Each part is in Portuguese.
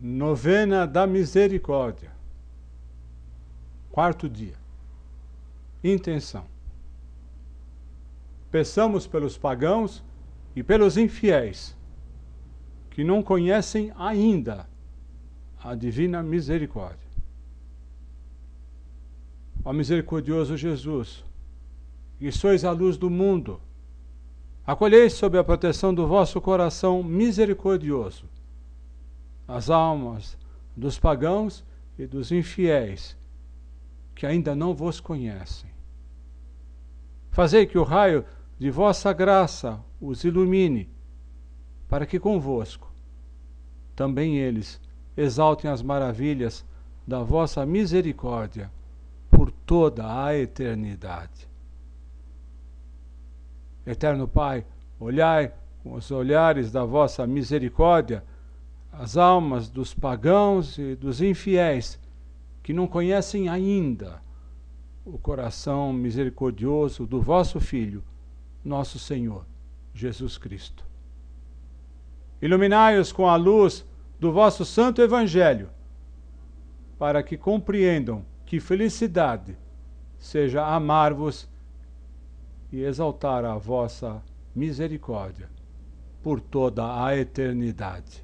Novena da Misericórdia. Quarto dia. Intenção. Peçamos pelos pagãos e pelos infiéis que não conhecem ainda a divina misericórdia. Ó misericordioso Jesus, que sois a luz do mundo, acolhei sob a proteção do vosso coração misericordioso as almas dos pagãos e dos infiéis que ainda não vos conhecem. Fazei que o raio de vossa graça os ilumine, para que convosco também eles exaltem as maravilhas da vossa misericórdia por toda a eternidade. Eterno Pai, olhai com os olhares da vossa misericórdia as almas dos pagãos e dos infiéis que não conhecem ainda o coração misericordioso do vosso Filho, nosso Senhor, Jesus Cristo. Iluminai-os com a luz do vosso santo Evangelho, para que compreendam que felicidade seja amar-vos e exaltar a vossa misericórdia por toda a eternidade.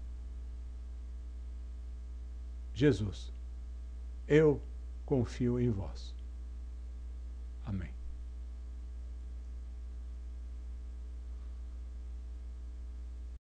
Jesus, eu confio em vós. Amém.